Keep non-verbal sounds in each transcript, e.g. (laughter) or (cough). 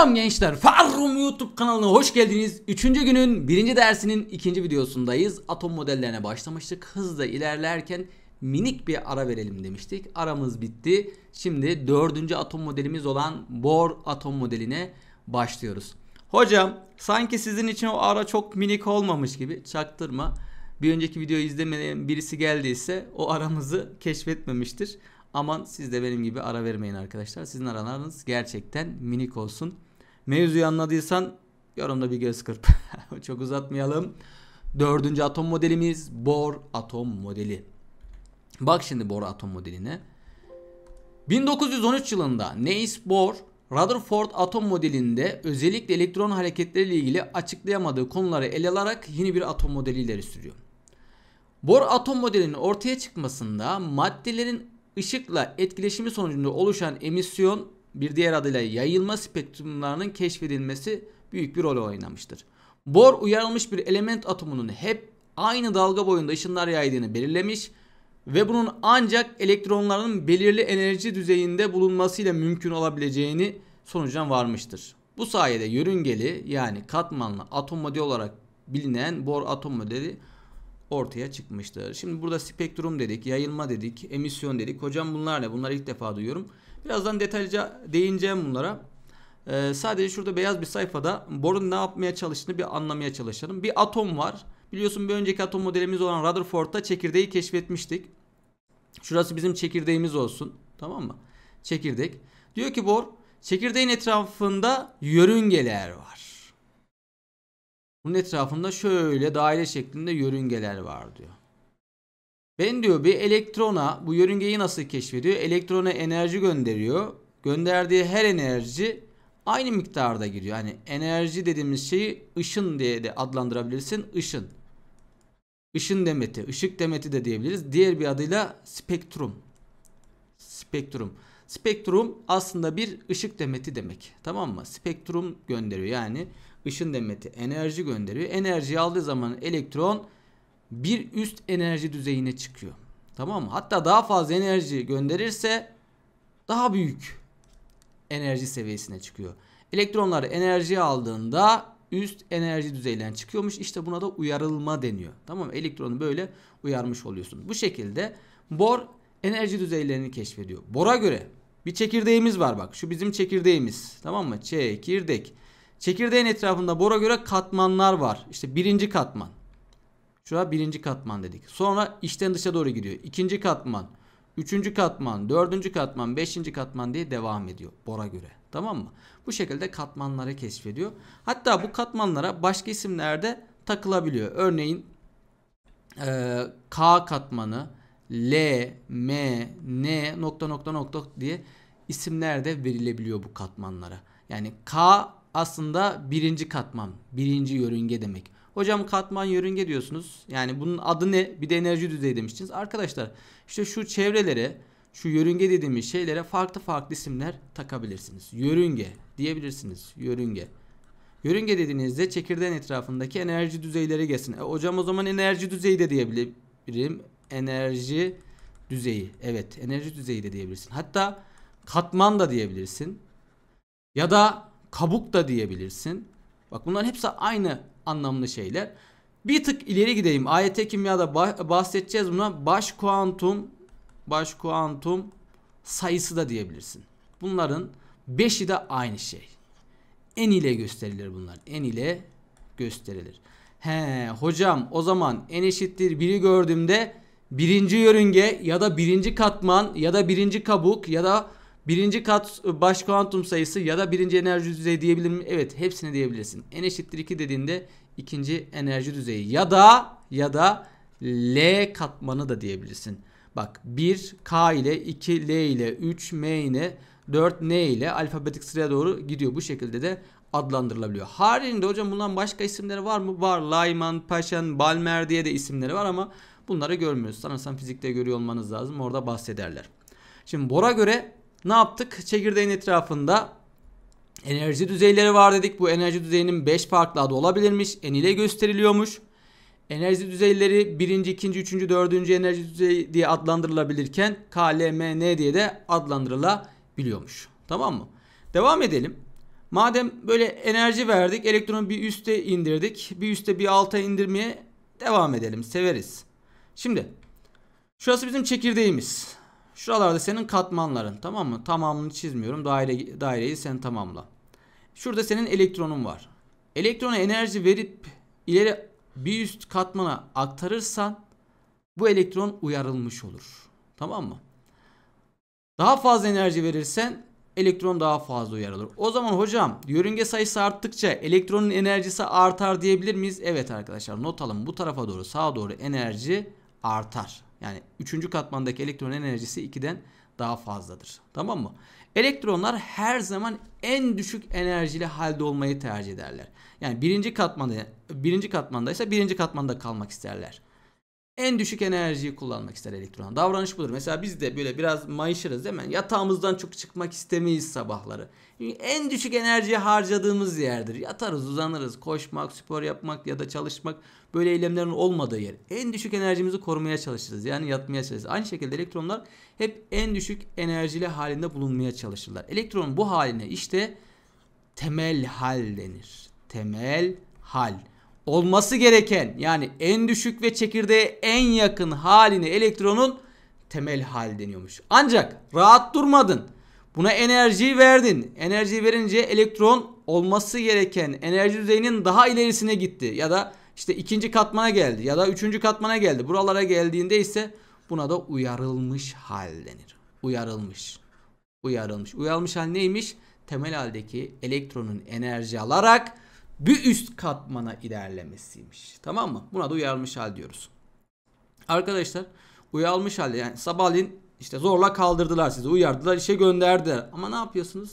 Selam gençler Farum YouTube kanalına hoş geldiniz. Üçüncü günün birinci dersinin ikinci videosundayız. Atom modellerine başlamıştık. Hızla ilerlerken minik bir ara verelim demiştik. Aramız bitti. Şimdi dördüncü atom modelimiz olan Bohr atom modeline başlıyoruz. Hocam sanki sizin için o ara çok minik olmamış gibi çaktırma. Bir önceki videoyu izlemeyen birisi geldiyse o aramızı keşfetmemiştir. Aman siz de benim gibi ara vermeyin arkadaşlar. Sizin aralarınız gerçekten minik olsun. Mevzuyu anladıysan yorumda bir göz kırp. (laughs) Çok uzatmayalım. Dördüncü atom modelimiz Bohr atom modeli. Bak şimdi Bohr atom modeline. 1913 yılında Niels Bohr Rutherford atom modelinde özellikle elektron hareketleriyle ilgili açıklayamadığı konuları ele alarak yeni bir atom modeli ileri sürüyor. Bohr atom modelinin ortaya çıkmasında maddelerin ışıkla etkileşimi sonucunda oluşan emisyon bir diğer adıyla yayılma spektrumlarının keşfedilmesi büyük bir rol oynamıştır. Bohr uyarılmış bir element atomunun hep aynı dalga boyunda ışınlar yaydığını belirlemiş ve bunun ancak elektronların belirli enerji düzeyinde bulunmasıyla mümkün olabileceğini sonucuna varmıştır. Bu sayede yörüngeli yani katmanlı atom modeli olarak bilinen Bohr atom modeli ortaya çıkmıştır. Şimdi burada spektrum dedik, yayılma dedik, emisyon dedik. Hocam bunlar ne? Bunları ilk defa duyuyorum. Birazdan detaylıca değineceğim bunlara. Ee, sadece şurada beyaz bir sayfada borun ne yapmaya çalıştığını bir anlamaya çalışalım. Bir atom var. Biliyorsun bir önceki atom modelimiz olan Rutherford'da çekirdeği keşfetmiştik. Şurası bizim çekirdeğimiz olsun. Tamam mı? Çekirdek. Diyor ki bor çekirdeğin etrafında yörüngeler var. Bunun etrafında şöyle daire şeklinde yörüngeler var diyor. Ben diyor bir elektrona bu yörüngeyi nasıl keşfediyor? Elektrona enerji gönderiyor. Gönderdiği her enerji aynı miktarda giriyor. Hani enerji dediğimiz şeyi ışın diye de adlandırabilirsin. Işın. Işın demeti, ışık demeti de diyebiliriz. Diğer bir adıyla spektrum. Spektrum. Spektrum aslında bir ışık demeti demek. Tamam mı? Spektrum gönderiyor yani ışın demeti enerji gönderiyor. Enerjiyi aldığı zaman elektron bir üst enerji düzeyine çıkıyor. Tamam mı? Hatta daha fazla enerji gönderirse daha büyük enerji seviyesine çıkıyor. Elektronlar enerji aldığında üst enerji düzeyinden çıkıyormuş. İşte buna da uyarılma deniyor. Tamam mı? Elektronu böyle uyarmış oluyorsun. Bu şekilde bor enerji düzeylerini keşfediyor. Bora göre bir çekirdeğimiz var bak. Şu bizim çekirdeğimiz. Tamam mı? Çekirdek. Çekirdeğin etrafında bora göre katmanlar var. İşte birinci katman. Şura birinci katman dedik. Sonra içten dışa doğru gidiyor. İkinci katman, üçüncü katman, dördüncü katman, beşinci katman diye devam ediyor Bora göre. Tamam mı? Bu şekilde katmanları keşfediyor. Hatta bu katmanlara başka isimlerde takılabiliyor. Örneğin e, K katmanı, L, M, N nokta nokta nokta diye isimler de verilebiliyor bu katmanlara. Yani K aslında birinci katman, birinci yörünge demek. Hocam katman yörünge diyorsunuz. Yani bunun adı ne? Bir de enerji düzeyi demiştiniz. Arkadaşlar işte şu çevrelere şu yörünge dediğimiz şeylere farklı farklı isimler takabilirsiniz. Yörünge diyebilirsiniz. Yörünge. Yörünge dediğinizde çekirdeğin etrafındaki enerji düzeyleri gelsin. E, hocam o zaman enerji düzeyi de diyebilirim. Enerji düzeyi. Evet enerji düzeyi de diyebilirsin. Hatta katman da diyebilirsin. Ya da kabuk da diyebilirsin. Bak bunların hepsi aynı anlamlı şeyler. Bir tık ileri gideyim. AYT kimyada bahsedeceğiz buna. Baş kuantum baş kuantum sayısı da diyebilirsin. Bunların 5'i de aynı şey. En ile gösterilir bunlar. En ile gösterilir. He hocam o zaman en eşittir biri gördüğümde birinci yörünge ya da birinci katman ya da birinci kabuk ya da birinci kat ıı, baş kuantum sayısı ya da birinci enerji düzeyi diyebilir miyim? Evet hepsini diyebilirsin. En eşittir 2 dediğinde ikinci enerji düzeyi ya da ya da L katmanı da diyebilirsin. Bak 1 K ile 2 L ile 3 M ile 4 N ile alfabetik sıraya doğru gidiyor. Bu şekilde de adlandırılabiliyor. Haricinde hocam bundan başka isimleri var mı? Var. Layman, Paşen, Balmer diye de isimleri var ama bunları görmüyoruz. Sanırsam fizikte görüyor olmanız lazım. Orada bahsederler. Şimdi Bor'a göre ne yaptık? Çekirdeğin etrafında Enerji düzeyleri var dedik. Bu enerji düzeyinin 5 farklı adı olabilirmiş. En ile gösteriliyormuş. Enerji düzeyleri 1. 2. 3. 4. enerji düzeyi diye adlandırılabilirken KLMN diye de adlandırılabiliyormuş. Tamam mı? Devam edelim. Madem böyle enerji verdik, elektronu bir üste indirdik. Bir üste bir alta indirmeye devam edelim. Severiz. Şimdi şurası bizim çekirdeğimiz. Şuralarda senin katmanların tamam mı? Tamamını çizmiyorum. Daire, daireyi sen tamamla. Şurada senin elektronun var. Elektrona enerji verip ileri bir üst katmana aktarırsan bu elektron uyarılmış olur. Tamam mı? Daha fazla enerji verirsen elektron daha fazla uyarılır. O zaman hocam yörünge sayısı arttıkça elektronun enerjisi artar diyebilir miyiz? Evet arkadaşlar not alın bu tarafa doğru sağa doğru enerji artar. Yani üçüncü katmandaki elektronun enerjisi 2'den daha fazladır. Tamam mı? Elektronlar her zaman en düşük enerjili halde olmayı tercih ederler. Yani birinci katmanda birinci katmanda ise birinci katmanda kalmak isterler en düşük enerjiyi kullanmak ister elektron. Davranış budur. Mesela biz de böyle biraz mayışırız değil mi? Yatağımızdan çok çıkmak istemeyiz sabahları. en düşük enerjiyi harcadığımız yerdir. Yatarız, uzanırız, koşmak, spor yapmak ya da çalışmak böyle eylemlerin olmadığı yer. En düşük enerjimizi korumaya çalışırız. Yani yatmaya çalışırız. Aynı şekilde elektronlar hep en düşük enerjili halinde bulunmaya çalışırlar. Elektronun bu haline işte temel hal denir. Temel hal olması gereken yani en düşük ve çekirdeğe en yakın halini elektronun temel hali deniyormuş. Ancak rahat durmadın. Buna enerji verdin. Enerji verince elektron olması gereken enerji düzeyinin daha ilerisine gitti. Ya da işte ikinci katmana geldi ya da üçüncü katmana geldi. Buralara geldiğinde ise buna da uyarılmış hal denir. Uyarılmış. Uyarılmış. Uyarılmış hal neymiş? Temel haldeki elektronun enerji alarak bir üst katmana ilerlemesiymiş. Tamam mı? Buna da uyarmış hal diyoruz. Arkadaşlar uyarmış halde yani sabahleyin işte zorla kaldırdılar sizi uyardılar işe gönderdiler. Ama ne yapıyorsunuz?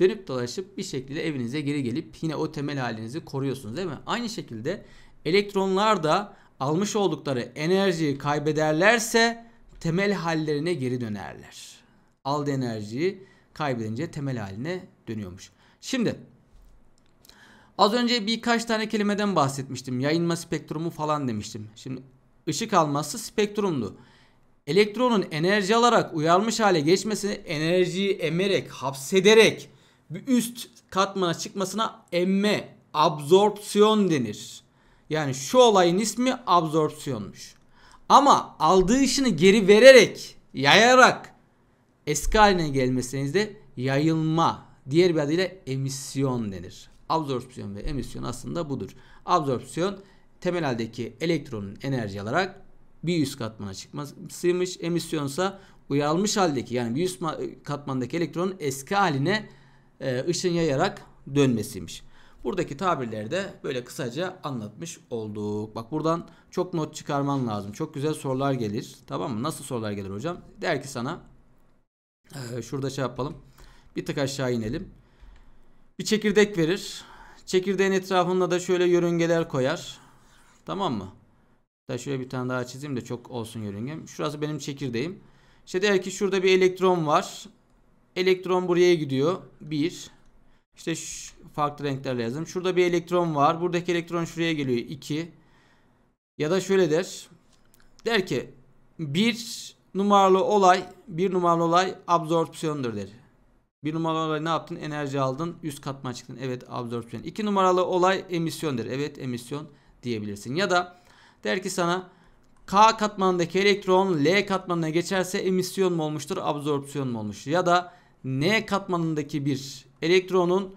Dönüp dolaşıp bir şekilde evinize geri gelip yine o temel halinizi koruyorsunuz değil mi? Aynı şekilde elektronlar da almış oldukları enerjiyi kaybederlerse temel hallerine geri dönerler. Aldı enerjiyi kaybedince temel haline dönüyormuş. Şimdi Az önce birkaç tane kelimeden bahsetmiştim. Yayınma spektrumu falan demiştim. Şimdi ışık alması spektrumdu. Elektronun enerji alarak uyarmış hale geçmesini enerjiyi emerek, hapsederek bir üst katmana çıkmasına emme, absorpsiyon denir. Yani şu olayın ismi absorpsiyonmuş. Ama aldığı ışını geri vererek, yayarak eski haline gelmesinizde yayılma, diğer bir adıyla emisyon denir. Absorpsiyon ve emisyon aslında budur. Absorpsiyon temel haldeki elektronun enerji alarak bir üst katmana çıkmasıymış. Emisyonsa uyarılmış haldeki yani bir üst katmandaki elektronun eski haline e, ışın yayarak dönmesiymiş. Buradaki tabirleri de böyle kısaca anlatmış olduk. Bak buradan çok not çıkarman lazım. Çok güzel sorular gelir. Tamam mı? Nasıl sorular gelir hocam? Der ki sana e, şurada şey yapalım. Bir tık aşağı inelim bir çekirdek verir. Çekirdeğin etrafında da şöyle yörüngeler koyar. Tamam mı? Da şöyle bir tane daha çizeyim de çok olsun yörüngem. Şurası benim çekirdeğim. İşte der ki şurada bir elektron var. Elektron buraya gidiyor. Bir. İşte şu farklı renklerle yazdım. Şurada bir elektron var. Buradaki elektron şuraya geliyor. 2. Ya da şöyle der. Der ki bir numaralı olay bir numaralı olay absorpsiyondur der. Bir numaralı olay ne yaptın? Enerji aldın. Üst katma çıktın. Evet absorpsiyon. İki numaralı olay emisyondur. Evet emisyon diyebilirsin. Ya da der ki sana K katmanındaki elektron L katmanına geçerse emisyon mu olmuştur? Absorpsiyon mu olmuş? Ya da N katmanındaki bir elektronun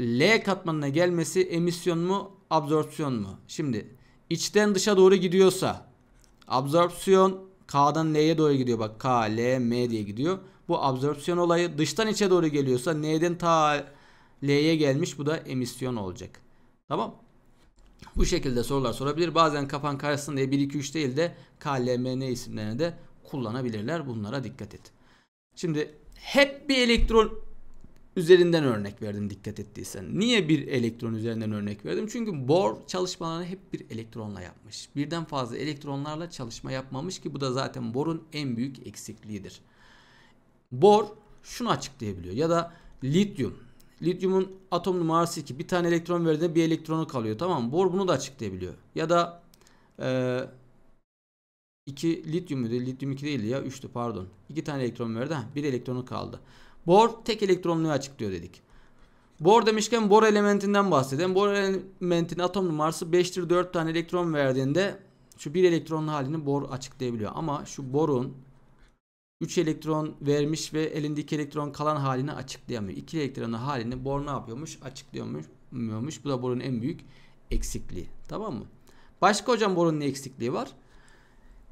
L katmanına gelmesi emisyon mu? Absorpsiyon mu? Şimdi içten dışa doğru gidiyorsa absorpsiyon K'dan L'ye doğru gidiyor bak. K, L, M diye gidiyor. Bu absorpsiyon olayı dıştan içe doğru geliyorsa N'den ta L'ye gelmiş. Bu da emisyon olacak. Tamam. Bu şekilde sorular sorabilir. Bazen kapan karşısında diye 1, 2, 3 değil de K, L, M, N isimlerini de kullanabilirler. Bunlara dikkat et. Şimdi hep bir elektron üzerinden örnek verdim dikkat ettiysen. Niye bir elektron üzerinden örnek verdim? Çünkü Bohr çalışmalarını hep bir elektronla yapmış. Birden fazla elektronlarla çalışma yapmamış ki bu da zaten Bohr'un en büyük eksikliğidir. Bohr şunu açıklayabiliyor ya da lityum. Lityumun atom numarası 2. Bir tane elektron verdiğinde bir elektronu kalıyor. Tamam mı? Bohr bunu da açıklayabiliyor. Ya da e, 2 lityum muydu? Lityum 2 değildi ya 3'tü pardon. 2 tane elektron verdi. Ha, bir elektronu kaldı. Bor tek elektronluğu açıklıyor dedik. Bor demişken bor elementinden bahsedelim. Bor elementin atom numarası 5'tir 4 tane elektron verdiğinde şu bir elektronlu halini bor açıklayabiliyor. Ama şu borun 3 elektron vermiş ve elindeki elektron kalan halini açıklayamıyor. 2 elektronlu halini bor ne yapıyormuş? Açıklayamıyormuş. Bu da borun en büyük eksikliği. Tamam mı? Başka hocam borun ne eksikliği var?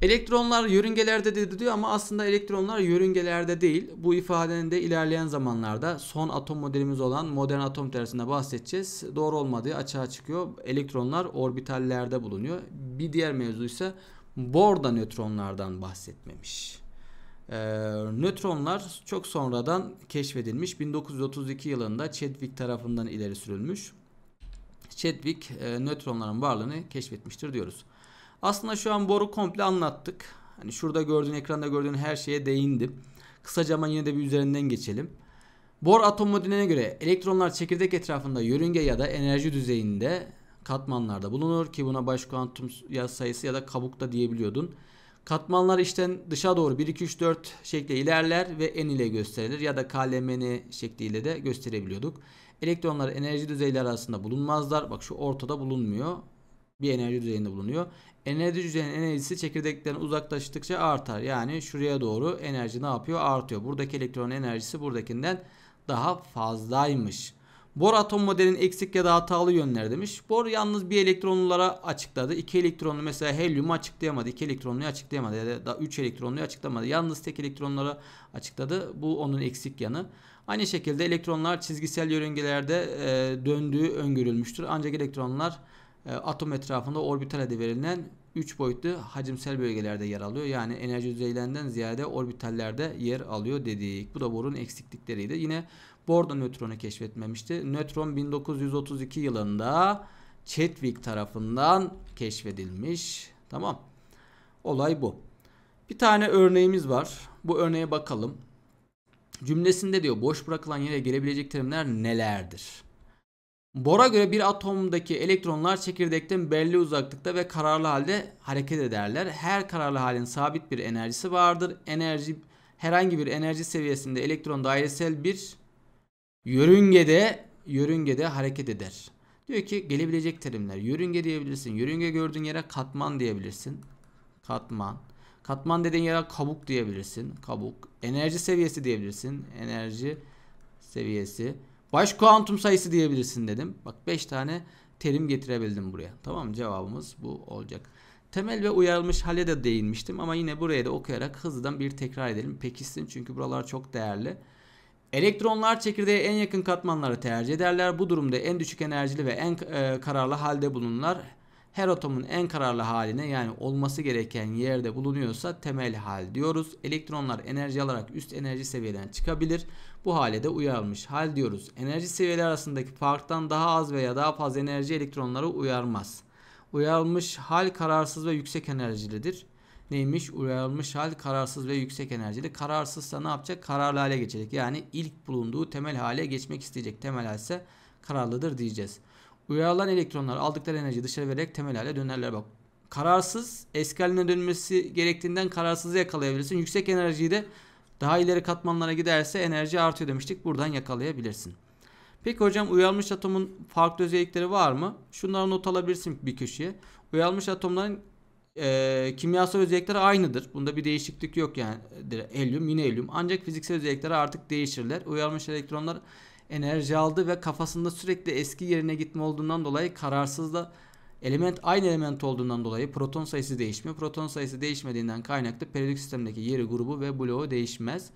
Elektronlar yörüngelerde dedi diyor ama aslında elektronlar yörüngelerde değil. Bu ifadenin de ilerleyen zamanlarda son atom modelimiz olan modern atom teorisinde bahsedeceğiz. Doğru olmadığı açığa çıkıyor. Elektronlar orbitallerde bulunuyor. Bir diğer mevzu ise Borda nötronlardan bahsetmemiş. Ee, nötronlar çok sonradan keşfedilmiş. 1932 yılında Chadwick tarafından ileri sürülmüş. Chadwick e, nötronların varlığını keşfetmiştir diyoruz. Aslında şu an boru komple anlattık. Hani şurada gördüğün ekranda gördüğün her şeye değindim. Kısaca ama yine de bir üzerinden geçelim. Bor atom modeline göre elektronlar çekirdek etrafında yörünge ya da enerji düzeyinde katmanlarda bulunur ki buna baş kuantum sayısı ya da kabuk da diyebiliyordun. Katmanlar içten dışa doğru 1 2 3 4 şekilde ilerler ve en ile gösterilir ya da KLMN şekliyle de gösterebiliyorduk. Elektronlar enerji düzeyleri arasında bulunmazlar. Bak şu ortada bulunmuyor. Bir enerji düzeyinde bulunuyor. Enerji hücrenin enerjisi çekirdekten uzaklaştıkça artar. Yani şuraya doğru enerji ne yapıyor? Artıyor. Buradaki elektron enerjisi buradakinden daha fazlaymış. Bor atom modelinin eksik ya da hatalı yönler demiş. Bor yalnız bir elektronlara açıkladı. İki elektronlu mesela helyumu açıklayamadı. iki elektronluyu açıklayamadı ya da üç elektronluyu açıklamadı. Yalnız tek elektronlara açıkladı. Bu onun eksik yanı. Aynı şekilde elektronlar çizgisel yörüngelerde döndüğü öngörülmüştür. Ancak elektronlar e, atom etrafında orbital adı verilen 3 boyutlu hacimsel bölgelerde yer alıyor. Yani enerji düzeylerinden ziyade orbitallerde yer alıyor dedik. Bu da Bohr'un eksiklikleriydi. Yine Bohr da nötronu keşfetmemişti. Nötron 1932 yılında Chadwick tarafından keşfedilmiş. Tamam. Olay bu. Bir tane örneğimiz var. Bu örneğe bakalım. Cümlesinde diyor boş bırakılan yere gelebilecek terimler nelerdir? Bora göre bir atomdaki elektronlar çekirdekten belli uzaklıkta ve kararlı halde hareket ederler. Her kararlı halin sabit bir enerjisi vardır. Enerji herhangi bir enerji seviyesinde elektron dairesel bir yörüngede yörüngede hareket eder. Diyor ki gelebilecek terimler. Yörünge diyebilirsin. Yörünge gördüğün yere katman diyebilirsin. Katman. Katman dediğin yere kabuk diyebilirsin. Kabuk. Enerji seviyesi diyebilirsin. Enerji seviyesi. Baş kuantum sayısı diyebilirsin dedim. Bak 5 tane terim getirebildim buraya. Tamam mı? Cevabımız bu olacak. Temel ve uyarılmış hale de değinmiştim ama yine buraya da okuyarak hızlıdan bir tekrar edelim. Pekişsin çünkü buralar çok değerli. Elektronlar çekirdeğe en yakın katmanları tercih ederler. Bu durumda en düşük enerjili ve en e, kararlı halde bulunurlar. Her atomun en kararlı haline yani olması gereken yerde bulunuyorsa temel hal diyoruz. Elektronlar enerji alarak üst enerji seviyeden çıkabilir. Bu hale de uyarmış hal diyoruz. Enerji seviyeleri arasındaki farktan daha az veya daha fazla enerji elektronları uyarmaz. Uyarılmış hal kararsız ve yüksek enerjilidir. Neymiş? Uyarılmış hal kararsız ve yüksek enerjili. Kararsızsa ne yapacak? Kararlı hale geçecek. Yani ilk bulunduğu temel hale geçmek isteyecek. Temel halse kararlıdır diyeceğiz. Uyarılan elektronlar aldıkları enerjiyi dışarı vererek temel hale dönerler. Bak kararsız eski haline dönmesi gerektiğinden kararsızı yakalayabilirsin. Yüksek enerjiyi de daha ileri katmanlara giderse enerji artıyor demiştik. Buradan yakalayabilirsin. Peki hocam uyarmış atomun farklı özellikleri var mı? Şunları not alabilirsin bir köşeye. Uyarmış atomların e, kimyasal özellikleri aynıdır. Bunda bir değişiklik yok yani. Helyum yine helyum. Ancak fiziksel özellikleri artık değişirler. Uyarmış elektronlar enerji aldı ve kafasında sürekli eski yerine gitme olduğundan dolayı kararsızla. da Element aynı element olduğundan dolayı proton sayısı değişmiyor. Proton sayısı değişmediğinden kaynaklı periyodik sistemdeki yeri, grubu ve bloğu değişmez.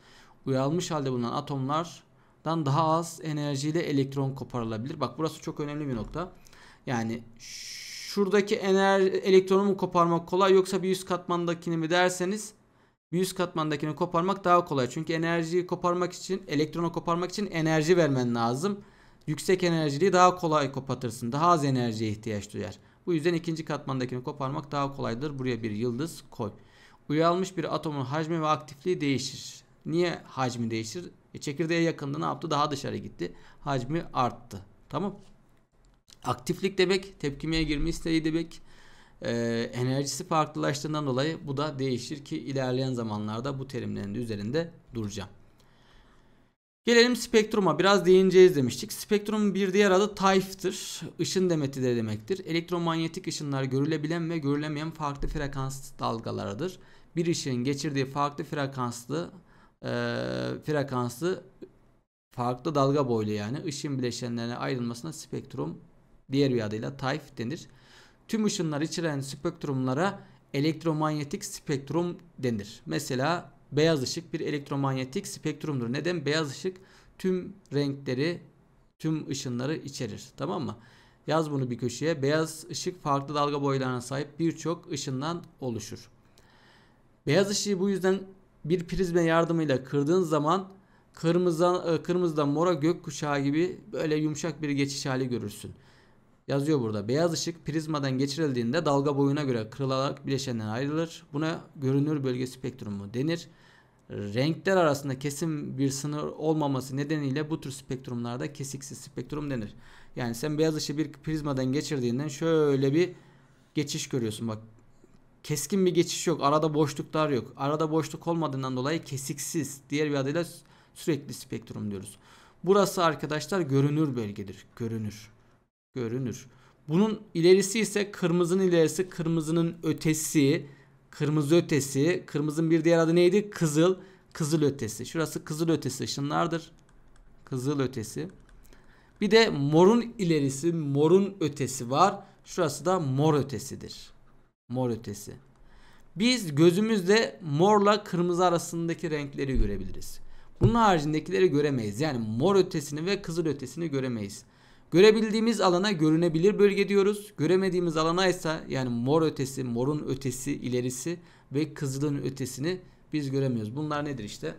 Uyalmış halde bulunan atomlardan daha az enerjiyle elektron koparılabilir. Bak burası çok önemli bir nokta. Yani şuradaki enerji elektronu mu koparmak kolay yoksa bir üst katmandakini mi derseniz bir üst katmandakini koparmak daha kolay. Çünkü enerjiyi koparmak için, elektronu koparmak için enerji vermen lazım. Yüksek enerjiliği daha kolay kopartırsın. Daha az enerjiye ihtiyaç duyar. Bu yüzden ikinci katmandakini koparmak daha kolaydır. Buraya bir yıldız koy. Uyalmış bir atomun hacmi ve aktifliği değişir. Niye hacmi değişir? E çekirdeğe yakında ne yaptı? Daha dışarı gitti. Hacmi arttı. Tamam. Aktiflik demek tepkimeye girme isteği demek. Ee, enerjisi farklılaştığından dolayı bu da değişir ki ilerleyen zamanlarda bu terimlerin üzerinde duracağım. Gelelim spektruma biraz değineceğiz demiştik. Spektrumun bir diğer adı tayftır. Işın demeti de demektir. Elektromanyetik ışınlar görülebilen ve görülemeyen farklı frekans dalgalarıdır. Bir ışığın geçirdiği farklı frekanslı e, frekanslı farklı dalga boylu yani ışın bileşenlerine ayrılmasına spektrum diğer bir adıyla tayf denir. Tüm ışınlar içeren spektrumlara elektromanyetik spektrum denir. Mesela beyaz ışık bir elektromanyetik spektrumdur. Neden? Beyaz ışık tüm renkleri, tüm ışınları içerir. Tamam mı? Yaz bunu bir köşeye. Beyaz ışık farklı dalga boylarına sahip birçok ışından oluşur. Beyaz ışığı bu yüzden bir prizme yardımıyla kırdığın zaman kırmızı e, kırmızıdan mora gökkuşağı gibi böyle yumuşak bir geçiş hali görürsün. Yazıyor burada. Beyaz ışık prizmadan geçirildiğinde dalga boyuna göre kırılarak bileşenden ayrılır. Buna görünür bölge spektrumu denir renkler arasında kesin bir sınır olmaması nedeniyle bu tür spektrumlarda kesiksiz spektrum denir. Yani sen beyaz ışığı bir prizmadan geçirdiğinden şöyle bir geçiş görüyorsun bak. Keskin bir geçiş yok. Arada boşluklar yok. Arada boşluk olmadığından dolayı kesiksiz. Diğer bir adıyla sürekli spektrum diyoruz. Burası arkadaşlar görünür bölgedir. Görünür. Görünür. Bunun ilerisi ise kırmızının ilerisi, kırmızının ötesi, Kırmızı ötesi. Kırmızının bir diğer adı neydi? Kızıl. Kızıl ötesi. Şurası kızıl ötesi ışınlardır. Kızıl ötesi. Bir de morun ilerisi, morun ötesi var. Şurası da mor ötesidir. Mor ötesi. Biz gözümüzde morla kırmızı arasındaki renkleri görebiliriz. Bunun haricindekileri göremeyiz. Yani mor ötesini ve kızıl ötesini göremeyiz. Görebildiğimiz alana görünebilir bölge diyoruz. Göremediğimiz alana ise yani mor ötesi, morun ötesi, ilerisi ve kızılın ötesini biz göremiyoruz. Bunlar nedir işte?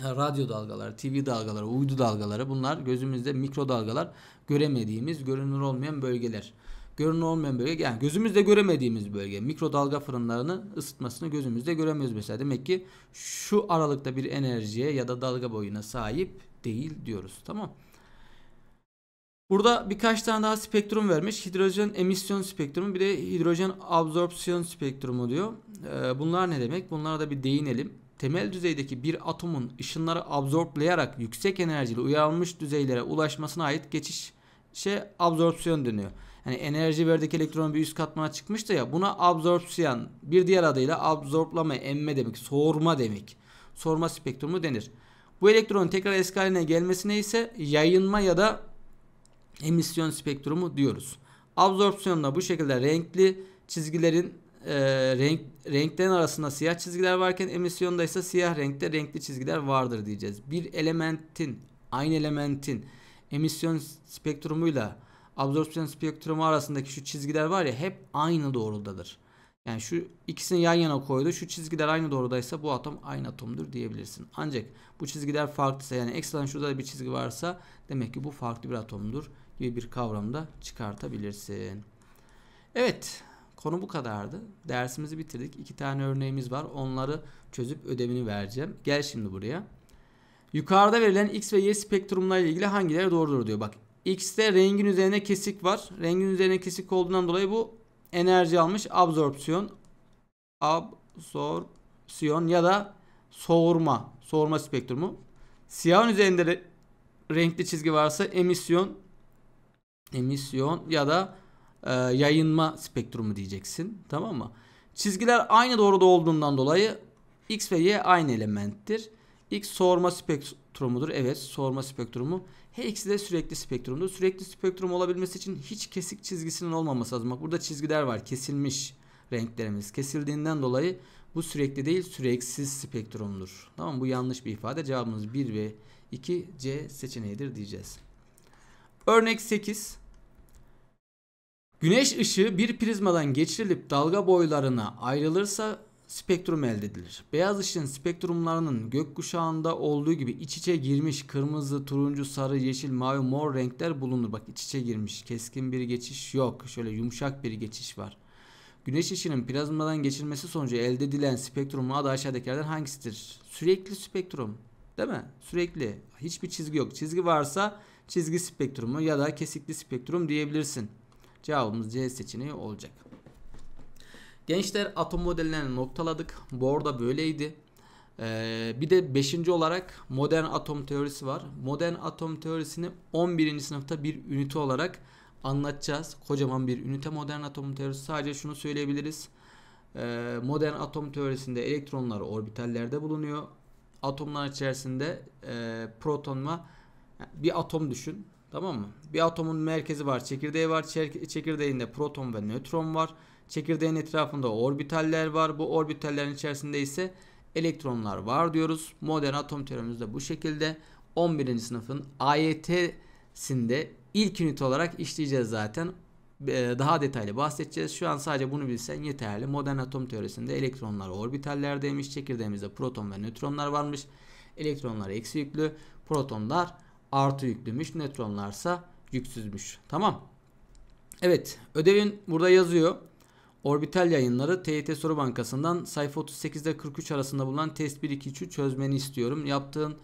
radyo dalgaları, TV dalgaları, uydu dalgaları bunlar gözümüzde mikrodalgalar. göremediğimiz, görünür olmayan bölgeler. Görünür olmayan bölge yani gözümüzde göremediğimiz bölge. Mikrodalga fırınlarını ısıtmasını gözümüzde göremiyoruz mesela. Demek ki şu aralıkta bir enerjiye ya da dalga boyuna sahip değil diyoruz. Tamam. Burada birkaç tane daha spektrum vermiş. Hidrojen emisyon spektrumu bir de hidrojen absorpsiyon spektrumu diyor. Ee, bunlar ne demek? Bunlara da bir değinelim. Temel düzeydeki bir atomun ışınları absorplayarak yüksek enerjili uyarılmış düzeylere ulaşmasına ait geçiş şey absorpsiyon deniyor. Yani enerji verdeki elektron bir üst katmana çıkmıştı ya buna absorpsiyon bir diğer adıyla absorplama, emme demek, soğurma demek. Sorma spektrumu denir. Bu elektronun tekrar eski haline gelmesine ise yayınma ya da emisyon spektrumu diyoruz. Absorpsiyonla bu şekilde renkli çizgilerin e, renk, renklerin arasında siyah çizgiler varken emisyonda ise siyah renkte renkli çizgiler vardır diyeceğiz. Bir elementin, aynı elementin emisyon spektrumuyla absorpsiyon spektrumu arasındaki şu çizgiler var ya hep aynı doğruldadır. Yani şu ikisini yan yana koydu. Şu çizgiler aynı doğrudaysa bu atom aynı atomdur diyebilirsin. Ancak bu çizgiler farklıysa yani ekstradan şurada da bir çizgi varsa demek ki bu farklı bir atomdur gibi bir kavramda çıkartabilirsin. Evet konu bu kadardı. Dersimizi bitirdik. İki tane örneğimiz var. Onları çözüp ödevini vereceğim. Gel şimdi buraya. Yukarıda verilen X ve Y spektrumlarıyla ilgili hangileri doğrudur diyor. Bak X'te rengin üzerine kesik var. Rengin üzerine kesik olduğundan dolayı bu enerji almış absorpsiyon absorpsiyon ya da soğurma soğurma spektrumu. Siyahın üzerinde re renkli çizgi varsa emisyon emisyon ya da e, yayınma spektrumu diyeceksin. Tamam mı? Çizgiler aynı doğruda olduğundan dolayı X ve Y aynı elementtir. X soğurma spektrumudur. Evet soğurma spektrumu. Her ikisi de sürekli spektrumdur. Sürekli spektrum olabilmesi için hiç kesik çizgisinin olmaması lazım. Bak burada çizgiler var. Kesilmiş renklerimiz. Kesildiğinden dolayı bu sürekli değil süreksiz spektrumdur. Tamam Bu yanlış bir ifade. Cevabımız 1 ve 2 C seçeneğidir diyeceğiz. Örnek 8. Güneş ışığı bir prizmadan geçirilip dalga boylarına ayrılırsa spektrum elde edilir. Beyaz ışığın spektrumlarının gökkuşağında olduğu gibi iç içe girmiş kırmızı, turuncu, sarı, yeşil, mavi, mor renkler bulunur. Bak iç içe girmiş. Keskin bir geçiş yok. Şöyle yumuşak bir geçiş var. Güneş ışının plazmadan geçirmesi sonucu elde edilen spektrumun adı aşağıdakilerden hangisidir? Sürekli spektrum. Değil mi? Sürekli. Hiçbir çizgi yok. Çizgi varsa çizgi spektrumu ya da kesikli spektrum diyebilirsin. Cevabımız C seçeneği olacak. Gençler atom modellerini noktaladık. Bu arada böyleydi. Ee, bir de 5. olarak modern atom teorisi var. Modern atom teorisini 11. sınıfta bir ünite olarak anlatacağız. Kocaman bir ünite modern atom teorisi. Sadece şunu söyleyebiliriz. Ee, modern atom teorisinde elektronlar orbitallerde bulunuyor. Atomlar içerisinde e, proton Bir atom düşün. Tamam mı? Bir atomun merkezi var, çekirdeği var. Çekirdeğinde proton ve nötron var. Çekirdeğin etrafında orbitaller var. Bu orbitallerin içerisinde ise elektronlar var diyoruz. Modern atom teorimizde bu şekilde. 11. sınıfın AYT'sinde ilk ünite olarak işleyeceğiz zaten. Ee, daha detaylı bahsedeceğiz. Şu an sadece bunu bilsen yeterli. Modern atom teorisinde elektronlar orbitaller demiş Çekirdeğimizde proton ve nötronlar varmış. Elektronlar eksi yüklü. Protonlar artı yüklümüş. Nötronlarsa yüksüzmüş. Tamam. Evet ödevin burada yazıyor. Orbital yayınları TYT Soru Bankası'ndan sayfa 38'de 43 arasında bulunan test 1, 2, 3'ü çözmeni istiyorum. Yaptığın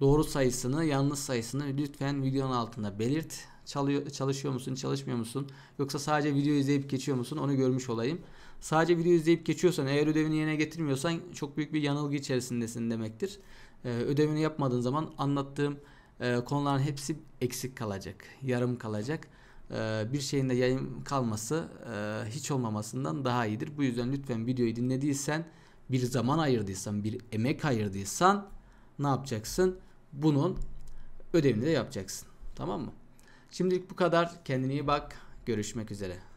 doğru sayısını, yanlış sayısını lütfen videonun altında belirt. Çalıyor, çalışıyor musun, çalışmıyor musun? Yoksa sadece video izleyip geçiyor musun? Onu görmüş olayım. Sadece video izleyip geçiyorsan, eğer ödevini yerine getirmiyorsan çok büyük bir yanılgı içerisindesin demektir. Ee, ödevini yapmadığın zaman anlattığım e, konuların hepsi eksik kalacak, yarım kalacak. Ee, bir şeyin de yayın kalması e, hiç olmamasından daha iyidir. Bu yüzden lütfen videoyu dinlediysen, bir zaman ayırdıysan, bir emek ayırdıysan ne yapacaksın? Bunun ödevini de yapacaksın. Tamam mı? Şimdilik bu kadar. Kendine iyi bak. Görüşmek üzere.